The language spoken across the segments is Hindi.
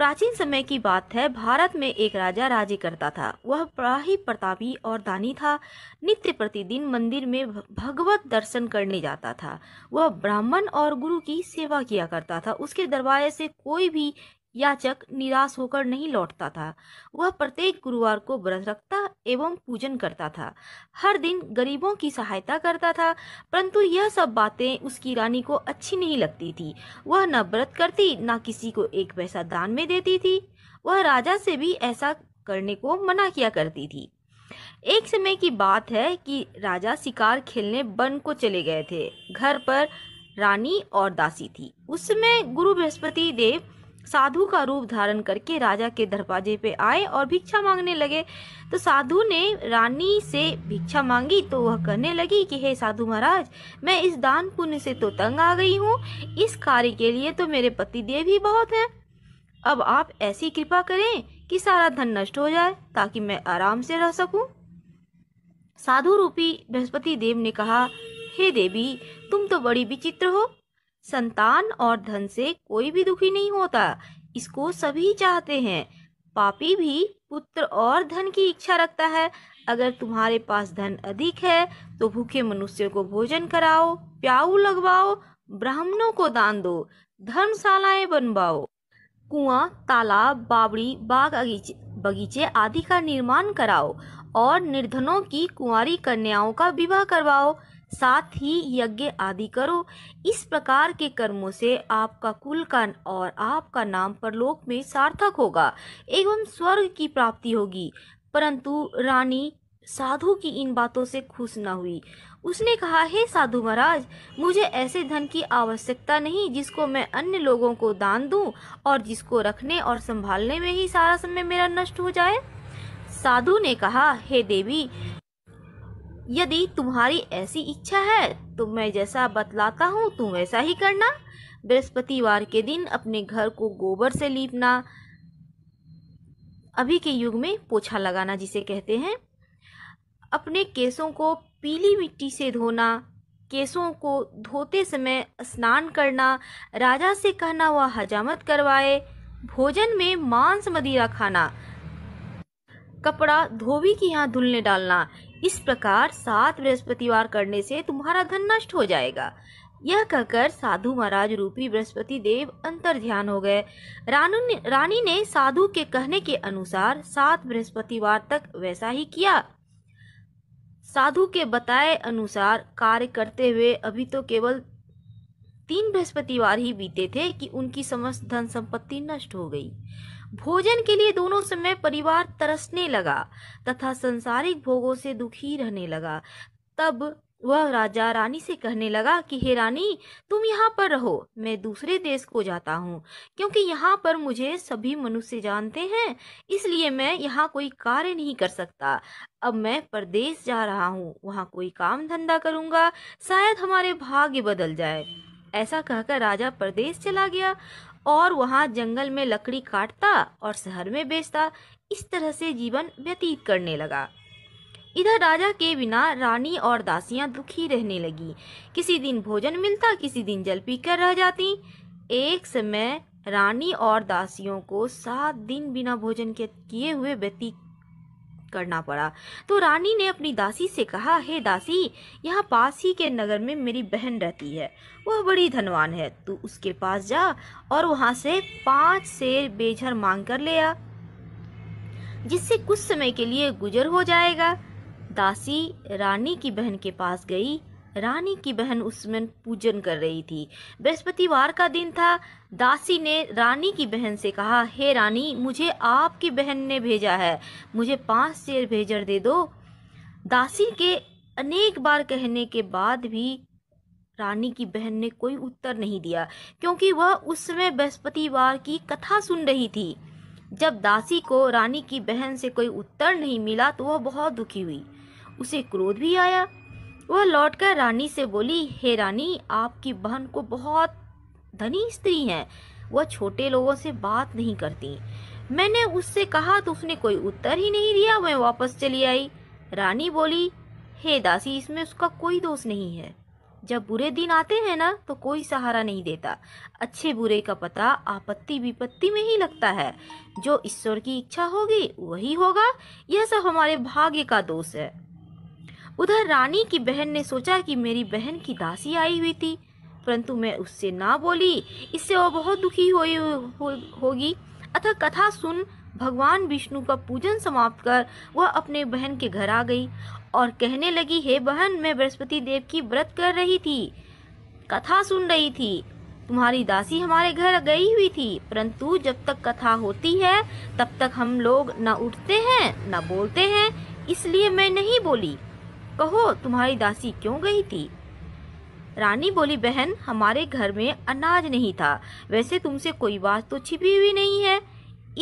प्राचीन समय की बात है भारत में एक राजा राज्य करता था वह प्राही प्रतापी और दानी था नित्य प्रतिदिन मंदिर में भगवत दर्शन करने जाता था वह ब्राह्मण और गुरु की सेवा किया करता था उसके दरबार से कोई भी याचक निराश होकर नहीं लौटता था वह प्रत्येक गुरुवार को व्रत रखता एवं पूजन करता था हर दिन गरीबों की सहायता करता था परंतु यह सब बातें उसकी रानी को अच्छी नहीं लगती थी वह न व्रत करती न किसी को एक पैसा दान में देती थी वह राजा से भी ऐसा करने को मना किया करती थी एक समय की बात है कि राजा शिकार खेलने वन को चले गए थे घर पर रानी और दासी थी उस समय गुरु बृहस्पति देव साधु का रूप धारण करके राजा के दरवाजे पे आए और भिक्षा मांगने लगे तो साधु ने रानी से भिक्षा मांगी तो वह कहने लगी कि हे साधु महाराज मैं इस दान पुण्य से तो तंग आ गई हूँ इस कार्य के लिए तो मेरे पति देव ही बहुत हैं अब आप ऐसी कृपा करें कि सारा धन नष्ट हो जाए ताकि मैं आराम से रह सकूं साधु रूपी बृहस्पति देव ने कहा हे देवी तुम तो बड़ी विचित्र हो संतान और धन से कोई भी दुखी नहीं होता इसको सभी चाहते हैं पापी भी पुत्र और धन की इच्छा रखता है अगर तुम्हारे पास धन अधिक है तो भूखे मनुष्य को भोजन कराओ प्याऊ लगवाओ ब्राह्मणों को दान दो धर्मशालाएं बनवाओ कुआं तालाब बावड़ी बाग बगीचे आदि का निर्माण कराओ और निर्धनों की कुंवारी कन्याओं का विवाह करवाओ साथ ही यज्ञ आदि करो इस प्रकार के कर्मों से आपका कुल का और आपका नाम परलोक में सार्थक होगा एवं स्वर्ग की प्राप्ति होगी परंतु रानी साधु की इन बातों से खुश न हुई उसने कहा हे साधु महाराज मुझे ऐसे धन की आवश्यकता नहीं जिसको मैं अन्य लोगों को दान दूं और जिसको रखने और संभालने में ही सारा समय मेरा नष्ट हो जाए साधु ने कहा हे देवी यदि तुम्हारी ऐसी इच्छा है तो मैं जैसा बतलाता हूँ तुम वैसा ही करना बृहस्पतिवार के दिन अपने घर को गोबर से लीपना अभी के युग में पोछा लगाना जिसे कहते हैं अपने केसों को पीली मिट्टी से धोना केसों को धोते समय स्नान करना राजा से कहना वह हजामत करवाए भोजन में मांस मदिरा खाना कपड़ा धोबी के यहाँ धुलने डालना इस प्रकार सात बृहस्पतिवार करने से तुम्हारा धन नष्ट हो जाएगा यह कहकर साधु महाराज रूपी बृहस्पति देव अंतर ध्यान हो गए ने रानी ने साधु के कहने के अनुसार सात बृहस्पतिवार तक वैसा ही किया साधु के बताए अनुसार कार्य करते हुए अभी तो केवल तीन बृहस्पतिवार ही बीते थे कि उनकी समस्त धन संपत्ति नष्ट हो गई भोजन के लिए दोनों समय परिवार तरसने लगा तथा संसारिक भोगों से दुखी रहने लगा तब वह राजा रानी से कहने लगा कि हे रानी तुम यहाँ पर रहो मैं दूसरे देश को जाता हूँ क्योंकि यहाँ पर मुझे सभी मनुष्य जानते हैं इसलिए मैं यहाँ कोई कार्य नहीं कर सकता अब मैं परदेश जा रहा हूँ वहाँ कोई काम धंधा करूँगा शायद हमारे भाग्य बदल जाए ऐसा कहकर राजा परदेश चला गया और वहाँ जंगल में लकड़ी काटता और शहर में बेचता इस तरह से जीवन व्यतीत करने लगा इधर राजा के बिना रानी और दासियां दुखी रहने लगी किसी दिन भोजन मिलता किसी दिन जल पीकर रह जाती एक समय रानी और दासियों को सात दिन बिना भोजन के किए हुए व्यतीत करना पड़ा तो रानी ने अपनी दासी से कहा हे दासी यहाँ पास ही के नगर में मेरी बहन रहती है वह बड़ी धनवान है तू उसके पास जा और वहाँ से पांच शेर बेझर मांग कर ले आ जिससे कुछ समय के लिए गुजर हो जाएगा दासी रानी की बहन के पास गई रानी की बहन उसमें पूजन कर रही थी बृहस्पतिवार का दिन था दासी ने रानी की बहन से कहा हे रानी मुझे आपकी बहन ने भेजा है मुझे पाँच शेर भेजर दे दो दासी के अनेक बार कहने के बाद भी रानी की बहन ने कोई उत्तर नहीं दिया क्योंकि वह उस समय बृहस्पतिवार की कथा सुन रही थी जब दासी को रानी की बहन से कोई उत्तर नहीं मिला तो वह बहुत दुखी हुई उसे क्रोध भी आया वह लौटकर रानी से बोली हे रानी आपकी बहन को बहुत धनी स्त्री है वह छोटे लोगों से बात नहीं करती मैंने उससे कहा तो उसने कोई उत्तर ही नहीं दिया मैं वापस चली आई रानी बोली हे दासी इसमें उसका कोई दोष नहीं है जब बुरे दिन आते हैं ना तो कोई सहारा नहीं देता अच्छे बुरे का पता आपत्ति विपत्ति में ही लगता है जो ईश्वर की इच्छा होगी वही होगा यह सब हमारे भाग्य का दोष है उधर रानी की बहन ने सोचा कि मेरी बहन की दासी आई हुई थी परंतु मैं उससे ना बोली इससे वह बहुत दुखी हुई हो, होगी अतः कथा सुन भगवान विष्णु का पूजन समाप्त कर वह अपने बहन के घर आ गई और कहने लगी हे बहन मैं बृहस्पति देव की व्रत कर रही थी कथा सुन रही थी तुम्हारी दासी हमारे घर गई हुई थी परंतु जब तक कथा होती है तब तक हम लोग न उठते हैं न बोलते हैं इसलिए मैं नहीं बोली कहो तुम्हारी दासी क्यों गई थी रानी बोली बहन हमारे घर में अनाज नहीं था वैसे तुमसे कोई बात तो छिपी हुई नहीं है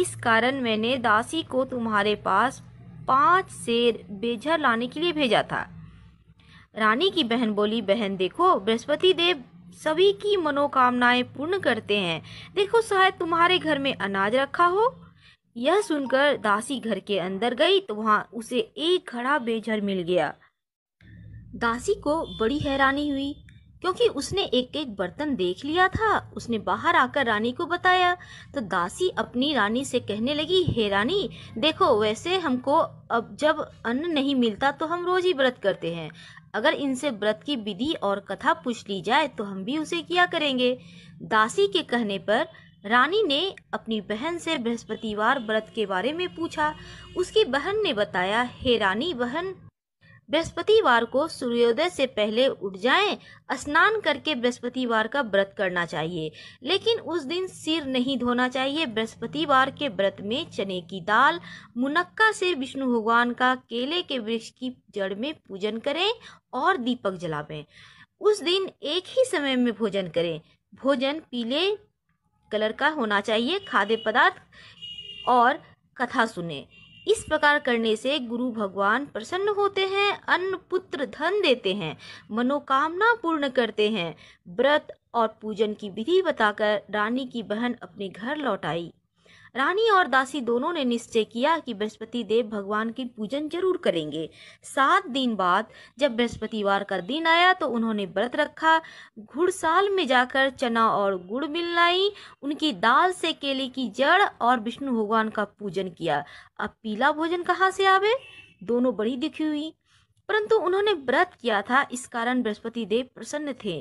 इस कारण मैंने दासी को तुम्हारे पास पाँच शेर बेझर लाने के लिए भेजा था रानी की बहन बोली बहन देखो बृहस्पति देव सभी की मनोकामनाएं पूर्ण करते हैं देखो शायद तुम्हारे घर में अनाज रखा हो यह सुनकर दासी घर के अंदर गई तो वहाँ उसे एक खड़ा बेझर मिल गया दासी को बड़ी हैरानी हुई क्योंकि उसने एक एक बर्तन देख लिया था उसने बाहर आकर रानी को बताया तो दासी अपनी रानी से कहने लगी हे रानी देखो वैसे हमको अब जब अन्न नहीं मिलता तो हम रोज ही व्रत करते हैं अगर इनसे व्रत की विधि और कथा पूछ ली जाए तो हम भी उसे किया करेंगे दासी के कहने पर रानी ने अपनी बहन से बृहस्पतिवार व्रत के बारे में पूछा उसकी बहन ने बताया हे रानी बहन बृहस्पतिवार को सूर्योदय से पहले उठ जाएं, स्नान करके बृहस्पतिवार का व्रत करना चाहिए लेकिन उस दिन सिर नहीं धोना चाहिए बृहस्पतिवार के व्रत में चने की दाल मुनक्का से विष्णु भगवान का केले के वृक्ष की जड़ में पूजन करें और दीपक जलावें उस दिन एक ही समय में भोजन करें भोजन पीले कलर का होना चाहिए खाद्य पदार्थ और कथा सुने इस प्रकार करने से गुरु भगवान प्रसन्न होते हैं अन्न पुत्र धन देते हैं मनोकामना पूर्ण करते हैं व्रत और पूजन की विधि बताकर रानी की बहन अपने घर लौट आई रानी और दासी दोनों ने निश्चय किया कि बृहस्पति देव भगवान की पूजन जरूर करेंगे सात दिन बाद जब बृहस्पतिवार का दिन आया तो उन्होंने व्रत रखा घुड़साल में जाकर चना और गुड़ मिलनाई उनकी दाल से केले की जड़ और विष्णु भगवान का पूजन किया अब पीला भोजन कहाँ से आवे दोनों बड़ी दिखी हुई परंतु उन्होंने व्रत किया था इस कारण बृहस्पति देव प्रसन्न थे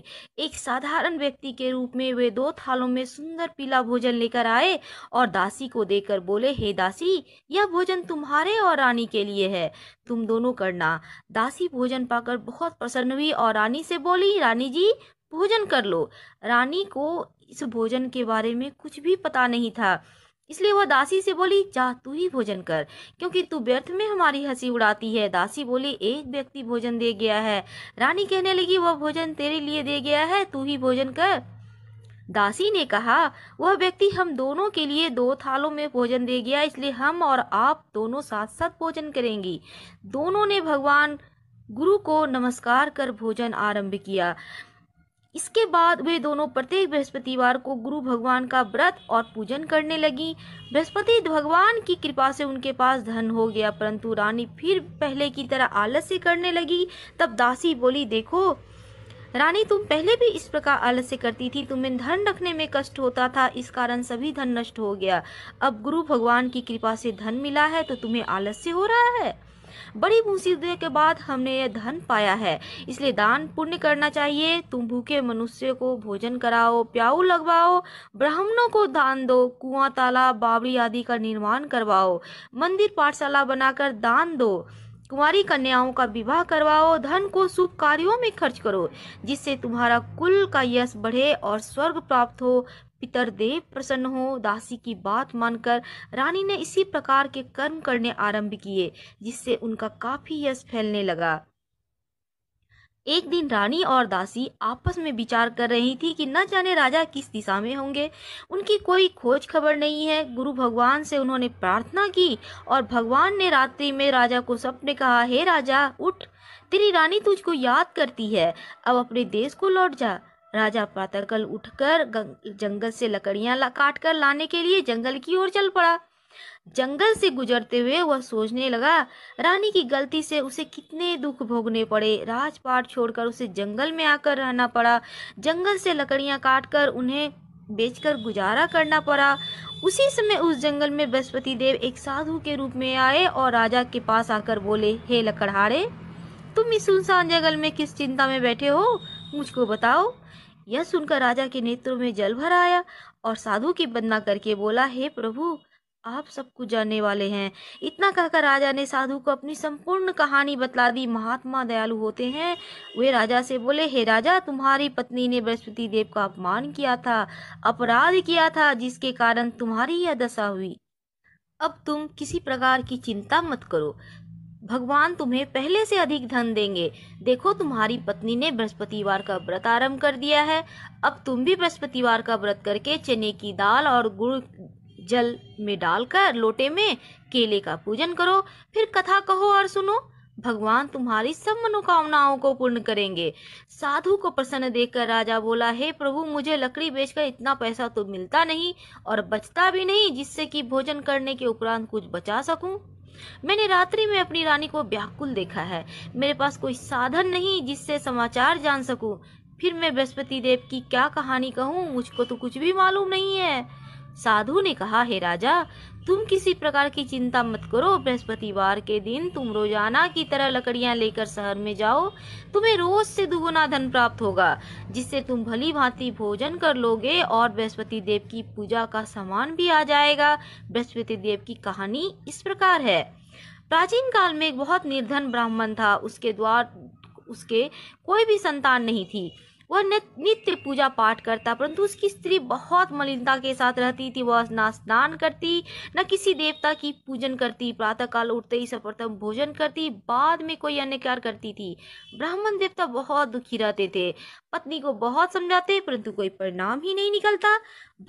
एक साधारण व्यक्ति के रूप में वे दो थालों में सुंदर पीला भोजन लेकर आए और दासी को देकर बोले हे दासी यह भोजन तुम्हारे और रानी के लिए है तुम दोनों करना दासी भोजन पाकर बहुत प्रसन्न हुई और रानी से बोली रानी जी भोजन कर लो रानी को इस भोजन के बारे में कुछ भी पता नहीं था इसलिए वह दासी से बोली जा तू ही भोजन कर क्योंकि तू व्यर्थ में हमारी हंसी उड़ाती है दासी बोली एक व्यक्ति भोजन दे गया है रानी कहने लगी वह भोजन तेरे लिए दे गया है तू ही भोजन कर दासी ने कहा वह व्यक्ति हम दोनों के लिए दो थालों में भोजन दे गया इसलिए हम और आप दोनों साथ साथ भोजन करेंगी दोनों ने भगवान गुरु को नमस्कार कर भोजन आरंभ किया इसके बाद वे दोनों प्रत्येक बृहस्पतिवार को गुरु भगवान का व्रत और पूजन करने लगी बृहस्पति भगवान की कृपा से उनके पास धन हो गया परंतु रानी फिर पहले की तरह आलस्य करने लगी तब दासी बोली देखो रानी तुम पहले भी इस प्रकार आलस्य करती थी तुम्हें धन रखने में कष्ट होता था इस कारण सभी धन नष्ट हो गया अब गुरु भगवान की कृपा से धन मिला है तो तुम्हें आलस्य हो रहा है बड़ी मुसीबतों के बाद हमने यह धन पाया है इसलिए दान पुण्य करना चाहिए तुम भूखे मनुष्य को भोजन कराओ प्याऊ लगवाओ ब्राह्मणों को दान दो कुआं तालाब बावड़ी आदि का निर्माण करवाओ मंदिर पाठशाला बनाकर दान दो कुमारी कन्याओं का विवाह करवाओ धन को शुभ कार्यों में खर्च करो जिससे तुम्हारा कुल का यश बढ़े और स्वर्ग प्राप्त हो पितरदेव प्रसन्न हो दासी की बात मानकर रानी ने इसी प्रकार के कर्म करने आरंभ किए जिससे उनका काफी यश फैलने लगा एक दिन रानी और दासी आपस में विचार कर रही थी कि न जाने राजा किस दिशा में होंगे उनकी कोई खोज खबर नहीं है गुरु भगवान से उन्होंने प्रार्थना की और भगवान ने रात्रि में राजा को सपने कहा हे राजा उठ तेरी रानी तुझको याद करती है अब अपने देश को लौट जा राजा प्रातःकाल उठकर जंगल से लकड़ियां काट कर लाने के लिए जंगल की ओर चल पड़ा जंगल से गुजरते हुए वह सोचने लगा रानी की गलती से उसे कितने दुख भोगने पड़े राजपाट छोड़कर उसे जंगल में आकर रहना पड़ा जंगल से लकड़ियां काटकर उन्हें बेचकर गुजारा करना पड़ा उसी समय उस जंगल में बृहस्पति देव एक साधु के रूप में आए और राजा के पास आकर बोले हे लकड़हारे तुम इस सुनसान जंगल में किस चिंता में बैठे हो मुझको बताओ यह सुनकर राजा के नेत्रों में जल भर आया और साधु की वंदना करके बोला हे प्रभु आप सब कुछ जानने वाले हैं इतना कहकर राजा ने साधु को अपनी संपूर्ण कहानी बतला दी महात्मा दयालु होते हैं वे राजा से बोले हे राजा तुम्हारी पत्नी ने बृहस्पति देव का अपमान किया था अपराध किया था जिसके कारण तुम्हारी यह दशा हुई अब तुम किसी प्रकार की चिंता मत करो भगवान तुम्हें पहले से अधिक धन देंगे देखो तुम्हारी पत्नी ने बृहस्पतिवार का व्रत आरंभ कर दिया है अब तुम भी बृहस्पतिवार का व्रत करके चने की दाल और गुड़ जल में डालकर लोटे में केले का पूजन करो फिर कथा कहो और सुनो भगवान तुम्हारी सब मनोकामनाओं को पूर्ण करेंगे साधु को प्रसन्न देखकर राजा बोला हे प्रभु मुझे लकड़ी बेचकर इतना पैसा तो मिलता नहीं और बचता भी नहीं जिससे कि भोजन करने के उपरांत कुछ बचा सकूं मैंने रात्रि में अपनी रानी को व्याकुल देखा है मेरे पास कोई साधन नहीं जिससे समाचार जान सकूं फिर मैं बृहस्पति देव की क्या कहानी कहूं मुझको तो कुछ भी मालूम नहीं है साधु ने कहा हे राजा तुम किसी प्रकार की चिंता मत करो बृहस्पतिवार के दिन तुम रोजाना की तरह लकड़ियां लेकर शहर में जाओ तुम्हें रोज से दुगुना धन प्राप्त होगा जिससे तुम भली भांति भोजन कर लोगे और बृहस्पति देव की पूजा का सामान भी आ जाएगा बृहस्पति देव की कहानी इस प्रकार है प्राचीन काल में एक बहुत निर्धन ब्राह्मण था उसके द्वार उसके कोई भी संतान नहीं थी वह नित्य पूजा पाठ करता परंतु उसकी स्त्री बहुत मलिनता के साथ रहती थी वह ना स्नान करती न किसी देवता की पूजन करती प्रातःकाल उठते ही सर्वप्रथम भोजन करती बाद में कोई अन्य कार्य करती थी ब्राह्मण देवता बहुत दुखी रहते थे पत्नी को बहुत समझाते परंतु कोई परिणाम ही नहीं निकलता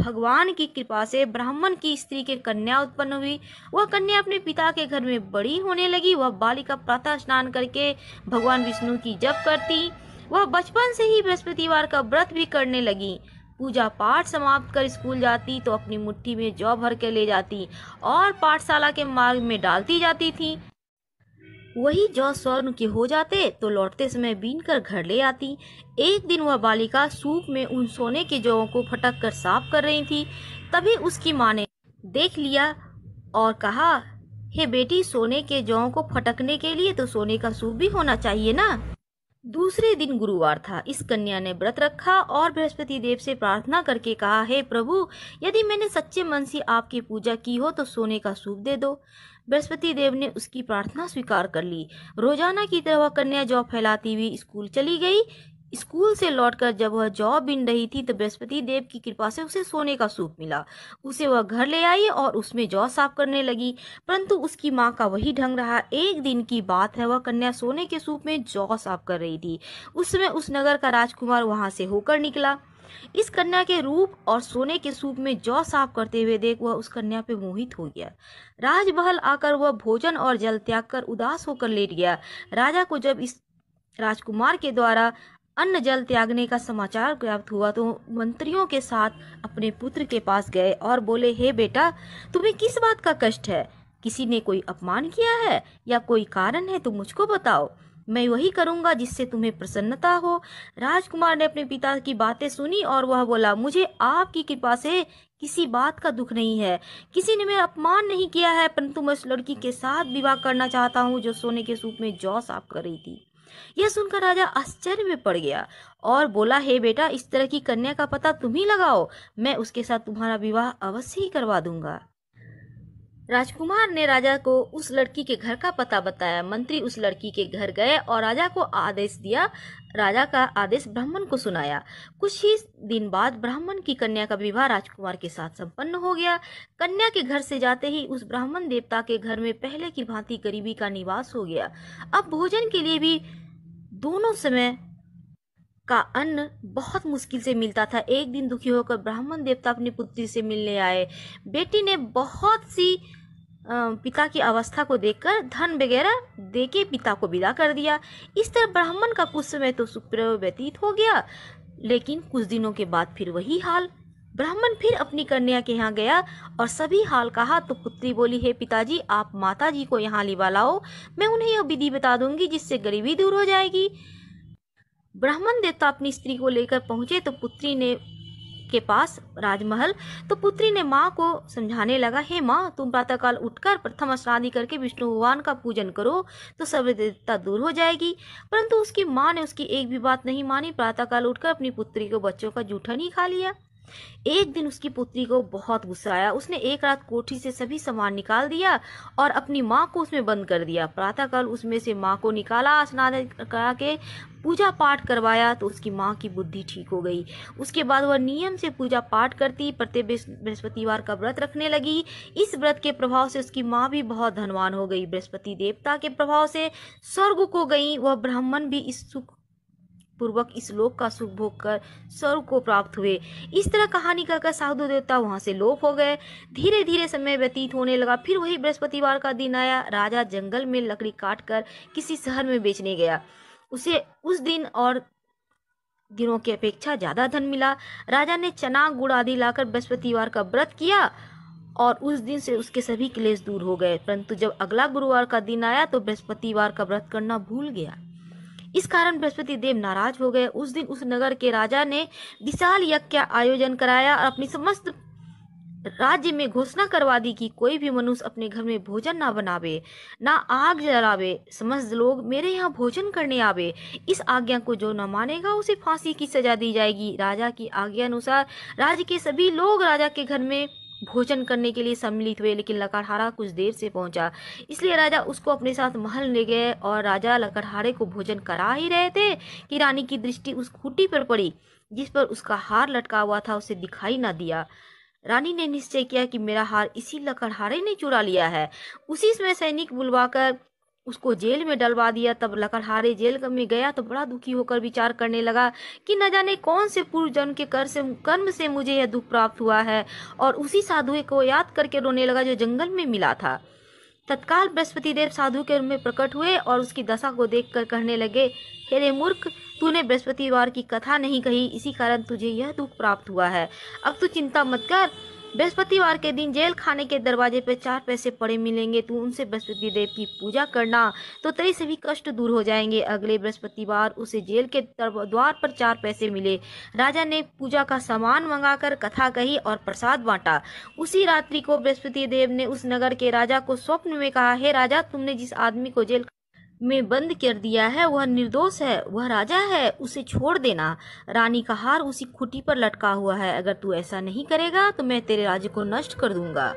भगवान की कृपा से ब्राह्मण की स्त्री के कन्या उत्पन्न हुई वह कन्या अपने पिता के घर में बड़ी होने लगी वह बालिका प्रातः स्नान करके भगवान विष्णु की जप करती वह बचपन से ही बृहस्पतिवार का व्रत भी करने लगी पूजा पाठ समाप्त कर स्कूल जाती तो अपनी मुट्ठी में जौ भर के ले जाती और पाठशाला के मार्ग में डालती जाती थी वही जौ स्वर्ण के हो जाते तो लौटते समय बीन कर घर ले आती एक दिन वह बालिका सूप में उन सोने के जौ को फटक कर साफ कर रही थी तभी उसकी माँ ने देख लिया और कहा हे बेटी सोने के जौ को फटकने के लिए तो सोने का सूप भी होना चाहिए ना दूसरे दिन गुरुवार था इस कन्या ने व्रत रखा और बृहस्पति देव से प्रार्थना करके कहा हे प्रभु यदि मैंने सच्चे मन से आपकी पूजा की हो तो सोने का सूप दे दो बृहस्पति देव ने उसकी प्रार्थना स्वीकार कर ली रोजाना की तरह कन्या जॉब फैलाती हुई स्कूल चली गई स्कूल से लौटकर जब वह जौ बिन रही थी तो बृहस्पति देव की कृपा से उसे सोने का सूप मिला उसे वह घर ले आई और उसमें जौ साफ करने लगी परंतु उसकी माँ का वही ढंग रहा एक दिन की बात है वह कन्या सोने के सूप में जौ साफ कर रही थी उस समय उस नगर का राजकुमार वहां से होकर निकला इस कन्या के रूप और सोने के सूप में जौ साफ करते हुए देख वह उस कन्या पे मोहित हो गया राजमहल आकर वह भोजन और जल त्याग कर उदास होकर लेट गया राजा को जब इस राजकुमार के द्वारा अन्न जल त्यागने का समाचार प्राप्त हुआ तो मंत्रियों के साथ अपने पुत्र के पास गए और बोले हे बेटा तुम्हें किस बात का कष्ट है किसी ने कोई अपमान किया है या कोई कारण है तो मुझको बताओ मैं वही करूंगा जिससे तुम्हें प्रसन्नता हो राजकुमार ने अपने पिता की बातें सुनी और वह बोला मुझे आपकी कृपा से किसी बात का दुख नहीं है किसी ने मेरा अपमान नहीं किया है परंतु मैं उस लड़की के साथ विवाह करना चाहता हूँ जो सोने के सूप में जौ साफ कर रही थी यह सुनकर राजा आश्चर्य में पड़ गया और बोला हे बेटा इस तरह की कन्या का पता तुम ही लगाओ मैं उसके साथ तुम्हारा विवाह अवश्य ही करवा दूंगा राजकुमार ने राजा को उस लड़की के घर का पता बताया मंत्री उस लड़की के घर गए और राजा को आदेश दिया राजा का आदेश ब्राह्मण को सुनाया कुछ ही दिन बाद ब्राह्मण की कन्या का विवाह राजकुमार के साथ संपन्न हो गया कन्या के घर से जाते ही उस ब्राह्मण देवता के घर में पहले की भांति गरीबी का निवास हो गया अब भोजन के लिए भी दोनों समय का अन्न बहुत मुश्किल से मिलता था एक दिन दुखी होकर ब्राह्मण देवता अपनी पुत्री से मिलने आए बेटी ने बहुत सी पिता की अवस्था को देखकर धन वगैरह देके पिता को विदा कर दिया इस तरह ब्राह्मण का कुछ समय तो सुप्रव व्यतीत हो गया लेकिन कुछ दिनों के बाद फिर वही हाल ब्राह्मण फिर अपनी कन्या के यहाँ गया और सभी हाल कहा तो पुत्री बोली है पिताजी आप माता जी को यहाँ लिवा लाओ मैं उन्हें यह विधि बता दूंगी जिससे गरीबी दूर हो जाएगी ब्राह्मण देवता अपनी स्त्री को लेकर पहुंचे तो पुत्री ने के पास राजमहल तो पुत्री ने माँ को समझाने लगा हे माँ तुम प्रातःकाल उठकर प्रथम स्नान करके विष्णु भगवान का पूजन करो तो सर्वदेवता दूर हो जाएगी परंतु उसकी माँ ने उसकी एक भी बात नहीं मानी प्रातःकाल उठकर अपनी पुत्री को बच्चों का जूठन ही खा लिया एक दिन उसकी पुत्री को बहुत गुस्सा आया उसने एक रात कोठी से सभी सामान निकाल दिया और अपनी माँ को उसमें बंद कर दिया प्रातःकाल उसमें से माँ को निकाला स्नान करा के पूजा पाठ करवाया तो उसकी माँ की बुद्धि ठीक हो गई उसके बाद वह नियम से पूजा पाठ करती प्रत्येक बृहस्पतिवार का व्रत रखने लगी इस व्रत के प्रभाव से उसकी माँ भी बहुत धनवान हो गई बृहस्पति देवता के प्रभाव से स्वर्ग को गई वह ब्राह्मण भी इस सुख पूर्वक इस लोक का सुख भोग कर स्वर्ग को प्राप्त हुए इस तरह कहानी कहकर साधु देवता वहां से लोप हो गए धीरे धीरे समय व्यतीत होने लगा फिर वही बृहस्पतिवार का दिन आया राजा जंगल में लकड़ी काट कर किसी शहर में बेचने गया उसे उस दिन और दिनों की अपेक्षा ज्यादा धन मिला राजा ने चना गुड़ आदि लाकर बृहस्पतिवार का व्रत किया और उस दिन से उसके सभी क्लेश दूर हो गए परंतु जब अगला गुरुवार का दिन आया तो बृहस्पतिवार का व्रत करना भूल गया इस कारण बृहस्पति देव नाराज हो गए उस दिन उस नगर के राजा ने विशाल यज्ञ का आयोजन कराया और अपनी समस्त राज्य में घोषणा करवा दी कि कोई भी मनुष्य अपने घर में भोजन ना बनावे ना आग जलावे समस्त लोग मेरे यहाँ भोजन करने आवे इस आज्ञा को जो न मानेगा उसे फांसी की सजा दी जाएगी राजा की आज्ञा अनुसार राज्य के सभी लोग राजा के घर में भोजन करने के लिए सम्मिलित हुए लेकिन लकड़हारा कुछ देर से पहुंचा इसलिए राजा उसको अपने साथ महल ले गए और राजा लकड़हारे को भोजन करा ही रहे थे कि रानी की दृष्टि उस खूटी पर पड़ी जिस पर उसका हार लटका हुआ था उसे दिखाई ना दिया रानी ने निश्चय किया कि मेरा हार इसी लकड़हारे ने चुरा लिया है उसी समय सैनिक बुलवाकर उसको जेल में डलवा दिया तब लकड़हारे जेल में गया तो बड़ा दुखी होकर विचार करने लगा कि न जाने कौन से पूर्व जन्म के कर से कर्म से मुझे यह दुख प्राप्त हुआ है और उसी साधु को याद करके रोने लगा जो जंगल में मिला था तत्काल बृहस्पति देव साधु के रूप में प्रकट हुए और उसकी दशा को देख कर कहने लगे हेरे मूर्ख तूने बृहस्पतिवार की कथा नहीं कही इसी कारण तुझे यह दुख प्राप्त हुआ है अब तू चिंता मत कर बृहस्पतिवार के दिन जेल खाने के दरवाजे पर चार पैसे पड़े मिलेंगे तो उनसे बृहस्पति देव की पूजा करना तो तेरे सभी कष्ट दूर हो जाएंगे अगले बृहस्पतिवार उसे जेल के द्वार पर चार पैसे मिले राजा ने पूजा का सामान मंगाकर कथा कही और प्रसाद बांटा उसी रात्रि को बृहस्पति देव ने उस नगर के राजा को स्वप्न में कहा हे राजा तुमने जिस आदमी को जेल में बंद कर दिया है वह निर्दोष है वह राजा है उसे छोड़ देना रानी का हार उसी खुटी पर लटका हुआ है अगर तू ऐसा नहीं करेगा तो मैं तेरे राज्य को नष्ट कर दूंगा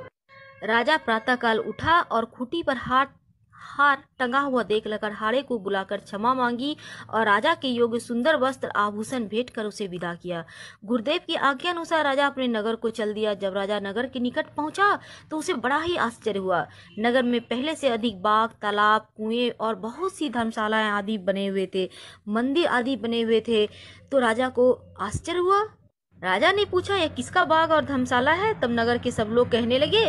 राजा प्रातःकाल उठा और खुटी पर हाथ हार टंगा हुआ देख लकर हारे को बुलाकर क्षमा मांगी और राजा के योग्य सुंदर वस्त्र आभूषण भेंट कर उसे विदा किया गुरुदेव की आज्ञा अनुसार राजा अपने नगर को चल दिया जब राजा नगर के निकट पहुंचा तो उसे बड़ा ही आश्चर्य हुआ नगर में पहले से अधिक बाग तालाब कुएं और बहुत सी धर्मशालाएं आदि बने हुए थे मंदिर आदि बने हुए थे तो राजा को आश्चर्य हुआ राजा ने पूछा यह किसका बाग और धर्मशाला है तब नगर के सब लोग कहने लगे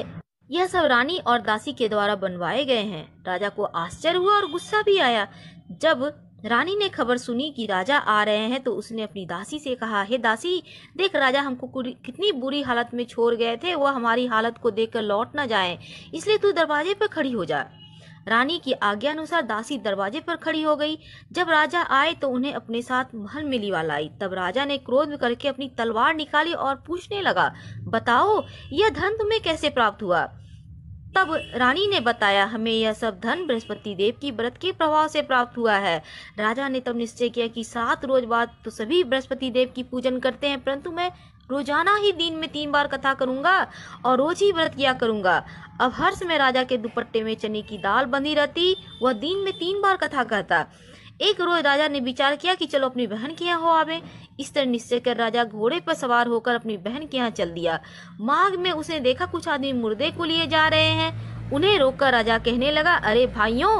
यह सब रानी और दासी के द्वारा बनवाए गए हैं राजा को आश्चर्य हुआ और गुस्सा भी आया जब रानी ने खबर सुनी कि राजा आ रहे हैं तो उसने अपनी दासी से कहा हे दासी देख राजा हमको कितनी बुरी हालत में छोड़ गए थे वह हमारी हालत को देखकर लौट न जाए इसलिए तू दरवाजे पर खड़ी हो जा रानी की आज्ञा अनुसार दासी दरवाजे पर खड़ी हो गई जब राजा आए तो उन्हें अपने साथ महल में लिवा लाई तब राजा ने क्रोध में करके अपनी तलवार निकाली और पूछने लगा बताओ यह धन तुम्हें कैसे प्राप्त हुआ तब रानी ने बताया हमें यह सब धन बृहस्पति देव की व्रत के प्रभाव से प्राप्त हुआ है राजा ने तब निश्चय किया कि सात रोज बाद तो सभी बृहस्पति देव की पूजन करते हैं परंतु मैं रोजाना ही दिन में तीन बार कथा करूंगा और रोज ही व्रत किया करूंगा अब हर समय राजा के दुपट्टे में चने की दाल बंधी रहती वह दिन में तीन बार कथा करता एक रोज राजा ने विचार किया कि चलो अपनी बहन के यहाँ हो आवे इस तरह निश्चय कर राजा घोड़े पर सवार होकर अपनी बहन के यहाँ चल दिया माघ में उसने देखा कुछ आदमी मुर्दे को लिए जा रहे हैं उन्हें रोककर राजा कहने लगा अरे भाइयों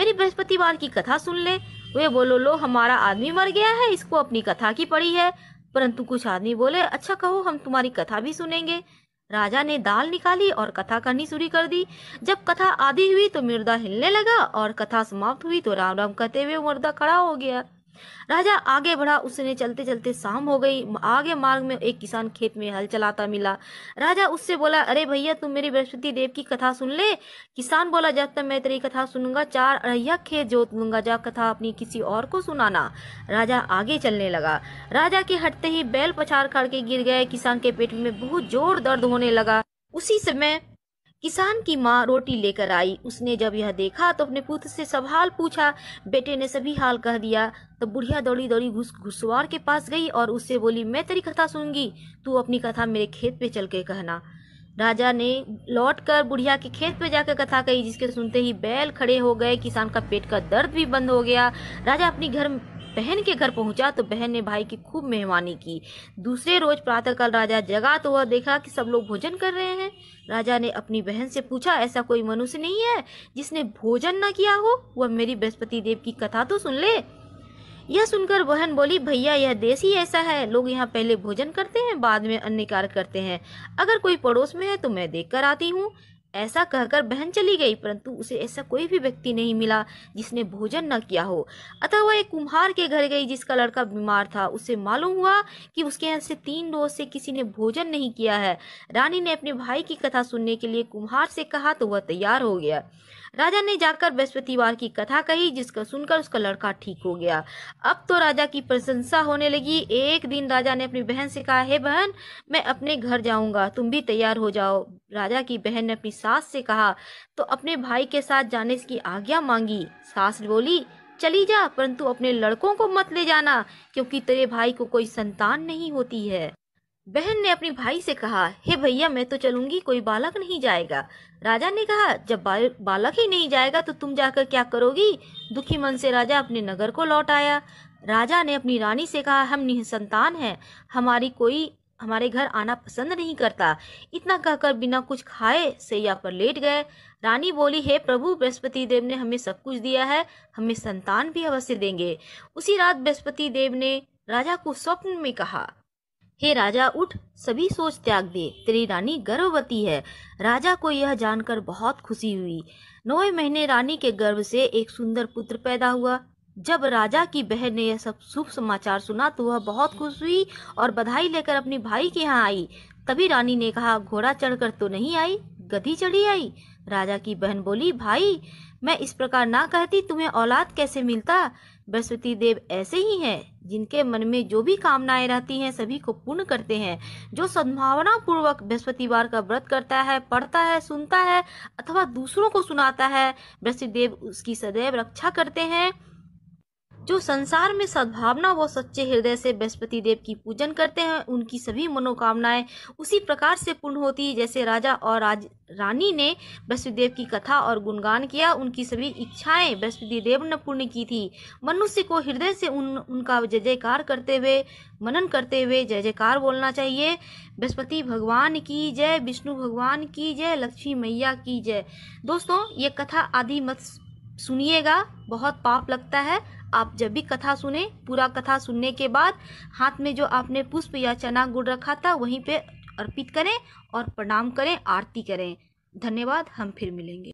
मेरी बृहस्पतिवार की कथा सुन ले वे बोलो लो हमारा आदमी मर गया है इसको अपनी कथा की पड़ी है परंतु कुछ आदमी बोले अच्छा कहो हम तुम्हारी कथा भी सुनेंगे राजा ने दाल निकाली और कथा करनी शुरू कर दी जब कथा आधी हुई तो मुर्दा हिलने लगा और कथा समाप्त हुई तो राम राम कहते हुए मुर्दा खड़ा हो गया राजा आगे बढ़ा उसने चलते चलते शाम हो गई आगे मार्ग में एक किसान खेत में हल चलाता मिला राजा उससे बोला अरे भैया तुम मेरी बृहस्पति देव की कथा सुन ले किसान बोला जब तक मैं तेरी कथा सुनूंगा चार अढ़िया खेत जोत लूंगा जा कथा अपनी किसी और को सुनाना राजा आगे चलने लगा राजा के हटते ही बैल पछाड़ खड़ के गिर गए किसान के पेट में बहुत जोर दर्द होने लगा उसी समय किसान की माँ रोटी लेकर आई उसने जब यह देखा तो अपने पुत्र से सब हाल पूछा बेटे ने सभी हाल कह दिया तो बुढ़िया दौड़ी दौड़ी घुस घुसवार के पास गई और उससे बोली मैं तेरी कथा सुनूंगी तू अपनी कथा मेरे खेत पे चल के कहना राजा ने लौट कर बुढ़िया के खेत पे जाकर कथा कही जिसके सुनते ही बैल खड़े हो गए किसान का पेट का दर्द भी बंद हो गया राजा अपनी घर बहन के घर पहुंचा तो बहन ने भाई की खूब मेहमानी की दूसरे रोज प्रातःकाल राजा जगा तो वह देखा कि सब लोग भोजन कर रहे हैं राजा ने अपनी बहन से पूछा ऐसा कोई मनुष्य नहीं है जिसने भोजन न किया हो वह मेरी बृहस्पति देव की कथा तो सुन ले यह सुनकर बहन बोली भैया यह देश ही ऐसा है लोग यहाँ पहले भोजन करते हैं बाद में अन्य कार्य करते हैं अगर कोई पड़ोस में है तो मैं देख कर आती हूँ ऐसा कहकर बहन चली गई परंतु उसे ऐसा कोई भी व्यक्ति नहीं मिला जिसने भोजन न किया हो अतः वह एक कुम्हार के घर गई जिसका लड़का बीमार था उसे मालूम हुआ कि उसके यहाँ से तीन रोज से किसी ने भोजन नहीं किया है रानी ने अपने भाई की कथा सुनने के लिए कुम्हार से कहा तो वह तैयार हो गया राजा ने जाकर बृहस्पतिवार की कथा कही जिसका सुनकर उसका लड़का ठीक हो गया अब तो राजा की प्रशंसा होने लगी एक दिन राजा ने अपनी बहन से कहा हे बहन मैं अपने घर जाऊंगा तुम भी तैयार हो जाओ राजा की बहन ने अपनी सास से कहा तो अपने भाई के साथ जाने की आज्ञा मांगी सास बोली चली जा परंतु अपने लड़कों को मत ले जाना क्योंकि तेरे भाई को कोई संतान नहीं होती है बहन ने अपने भाई से कहा हे भैया मैं तो चलूंगी कोई बालक नहीं जाएगा राजा ने कहा जब बालक ही नहीं जाएगा तो तुम जाकर क्या करोगी दुखी मन से राजा अपने नगर को लौट आया राजा ने अपनी रानी से कहा हम निसंतान हैं हमारी कोई हमारे घर आना पसंद नहीं करता इतना कहकर बिना कुछ खाए सैया पर लेट गए रानी बोली हे प्रभु बृहस्पति देव ने हमें सब कुछ दिया है हमें संतान भी अवश्य देंगे उसी रात बृहस्पति देव ने राजा को स्वप्न में कहा हे राजा उठ सभी सोच त्याग दे तेरी रानी गर्भवती है राजा को यह जानकर बहुत खुशी हुई नौ महीने रानी के गर्भ से एक सुंदर पुत्र पैदा हुआ जब राजा की बहन ने यह सब शुभ समाचार सुना तो वह बहुत खुश हुई और बधाई लेकर अपने भाई के यहाँ आई तभी रानी ने कहा घोड़ा चढ़कर तो नहीं आई गधी चढ़ी आई राजा की बहन बोली भाई मैं इस प्रकार ना कहती तुम्हें औलाद कैसे मिलता बृहस्पति देव ऐसे ही हैं जिनके मन में जो भी कामनाएं रहती हैं सभी को पूर्ण करते हैं जो सद्भावना पूर्वक बृहस्पतिवार का व्रत करता है पढ़ता है सुनता है अथवा दूसरों को सुनाता है बृहस्पति देव उसकी सदैव रक्षा करते हैं जो संसार में सद्भावना व सच्चे हृदय से बृहस्पति देव की पूजन करते हैं उनकी सभी मनोकामनाएं उसी प्रकार से पूर्ण होती है जैसे राजा और राज रानी ने बृहस्पति देव की कथा और गुणगान किया उनकी सभी इच्छाएं बृहस्पति देव ने पूर्ण की थी मनुष्य को हृदय से उन उनका जय जयकार करते हुए मनन करते हुए जय जयकार बोलना चाहिए बृहस्पति भगवान की जय विष्णु भगवान की जय लक्ष्मी मैया की जय दोस्तों ये कथा आदि मत सुनिएगा बहुत पाप लगता है आप जब भी कथा सुने पूरा कथा सुनने के बाद हाथ में जो आपने पुष्प या चना गुड़ रखा था वहीं पे अर्पित करें और प्रणाम करें आरती करें धन्यवाद हम फिर मिलेंगे